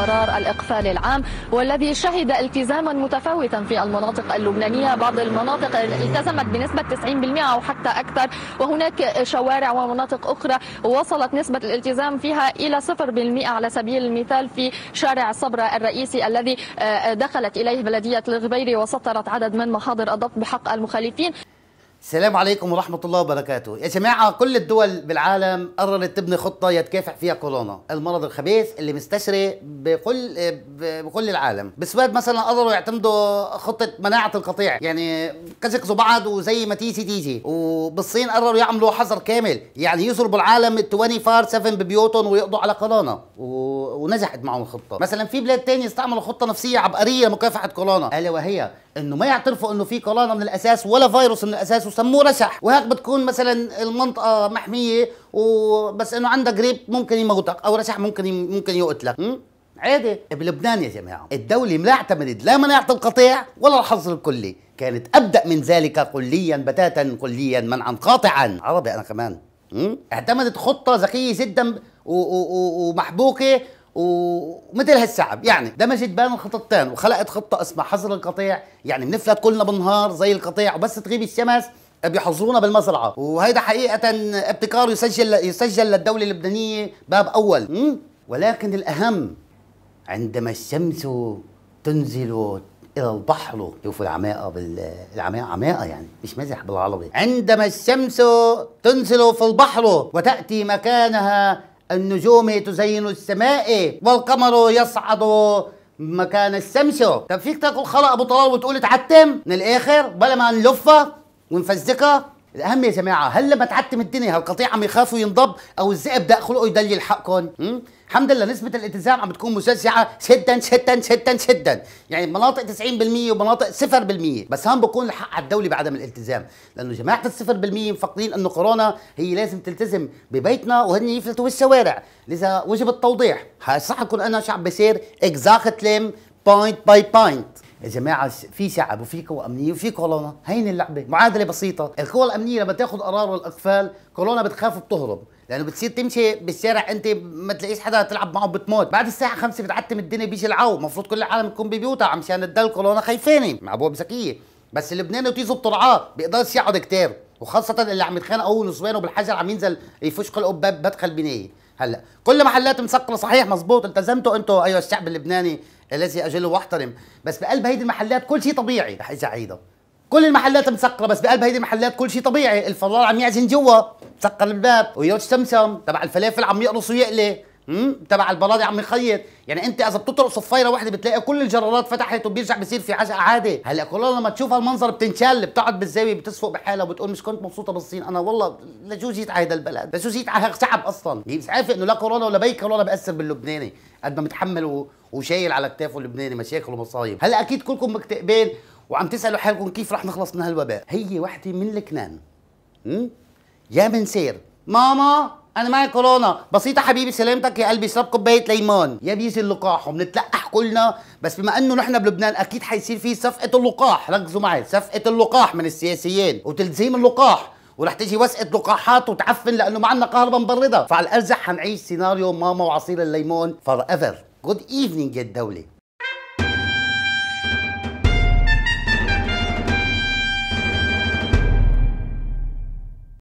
قرار الإقفال العام والذي شهد التزاما متفاوتا في المناطق اللبنانية بعض المناطق التزمت بنسبة 90% أو حتى أكثر وهناك شوارع ومناطق أخرى وصلت نسبة الالتزام فيها إلى 0% على سبيل المثال في شارع صبرة الرئيسي الذي آه، دخلت إليه بلدية الغبيري وسطرت عدد من محاضر الضبط بحق المخالفين السلام عليكم ورحمة الله وبركاته يا جماعة كل الدول بالعالم قررت تبني خطة يتكافح فيها كورونا المرض الخبيث اللي مستشري بكل بكل العالم بسواد مثلا قرروا يعتمدوا خطة مناعة القطيع يعني كزكزوا بعض وزي ما تيجي تيجي وبالصين قرروا يعملوا حظر كامل يعني يضربوا العالم 24 7 ببيوتهم ويقضوا على كورونا و... ونجحت معهم الخطة مثلا في بلاد تانية استعملوا خطة نفسية عبقرية لمكافحة كورونا ألا وهي انه ما يعترفوا انه في كورونا من الاساس ولا فيروس من الاساس وسموه رشح وهيك بتكون مثلا المنطقه محميه وبس انه عندك ريب ممكن يموتك او رشح ممكن ممكن يقتلك عادي بلبنان يا جماعه الدوله ما اعتمدت لا مناعه القطيع ولا الحظر الكلي كانت ابدا من ذلك كليا بتاتا كليا منعا قاطعا عربي انا كمان اعتمدت خطه ذكيه جدا ومحبوكه ومثل هالسعب يعني دمجت بين الخطتين وخلقت خطه اسمها حظر القطيع يعني بنفلت كلنا بالنهار زي القطيع وبس تغيب الشمس بيحظرونا بالمزرعه وهيدا حقيقه ابتكار يسجل يسجل للدوله اللبنانيه باب اول ولكن الاهم عندما الشمس تنزل الى البحر شوفوا العماقه بال العماقه عماقه يعني مش مزح بالعربي عندما الشمس تنزل في البحر وتاتي مكانها النجوم تزين السماء والقمر يصعد مكان الشمس طب فيك تاكل خلق ابو طلال وتقول اتعتم من الاخر بلا ما نلفها ونفزكها الاهم يا جماعه هل لما تعتم الدنيا هالقطيع عم يخاف وينضب او الذئب ده خلقه يدلي الحقكم الحمد لله نسبه الالتزام عم بتكون مشجعه جدا جدا جدا جدا يعني مناطق 90% ومناطق 0% بس هون بكون الحق على الدوله بعدم الالتزام لانه جماعه ال 0% مفكرين انه كورونا هي لازم تلتزم ببيتنا وهن يفلتوا بالشوارع لذا وجب التوضيح صح اكون انا شعب بصير اكزاكتلي بوينت باي بوينت يا جماعه في شعب وفي قوى امنيه وفي كورونا هين اللعبه معادله بسيطه القوى الامنيه لما تاخذ قرار والاقفال كورونا بتخاف وبتهرب لانه بتصير تمشي بالشارع انت ما تلاقيش حدا تلعب معه بتموت بعد الساعه 5 بتعتم الدنيا بيجي العو المفروض كل العالم تكون ببيوتها عشان تضل كورونا خايفينه مع ابواب ذكيه بس لبنان وتيزو بترعاه بيقدرش يقعد كتير وخاصة اللي عم يتخانق اول نصبين بالحجر عم ينزل يفشق القباب بدخل بنايه هلا كل محلات مسكره صحيح مزبوط التزمتوا انتوا ايها الشعب اللبناني الذي اجله واحترم بس بقلب هيدي المحلات كل شيء طبيعي رح اجي اعيدها كل المحلات مسكره بس بقلب هيدي المحلات كل شيء طبيعي الفرار عم يعزن جوا مسكر الباب ويوت سمسم تبع الفلافل عم يقرص ويقلي تبع البلاط يا عم يخيط يعني انت اذا بتطرق صفيره واحده بتلاقي كل الجرارات فتحت وبيرجع بصير في عجقه عادي هلا كل لما تشوف هالمنظر بتنشل بتقعد بالزاويه بتصفق بحالها وبتقول مش كنت مبسوطه بالصين انا والله لجوز جيت على هذا البلد لجوز جيت على شعب اصلا هي مش عارفه انه لا كورونا ولا بي كورونا بأثر باللبناني قد ما متحمل وشايل على كتافه اللبناني مشاكل ومصايب هلا اكيد كلكم مكتئبين وعم تسالوا حالكم كيف رح نخلص من هالوباء هي وحده من امم يا بنسير ماما انا معايا كورونا بسيطه حبيبي سلامتك يا قلبي اشرب كوبايه ليمون يا بيس اللقاح وبنتلقح كلنا بس بما انه نحن بلبنان اكيد حيصير في صفقه اللقاح ركزوا معي صفقه اللقاح من السياسيين وتلزيم اللقاح ورح تجي وسقة لقاحات وتعفن لانه ما عندنا كهرباء مبرده فعلى الارجح حنعيش سيناريو ماما وعصير الليمون فور ايفر جود ايفنينج يا الدوله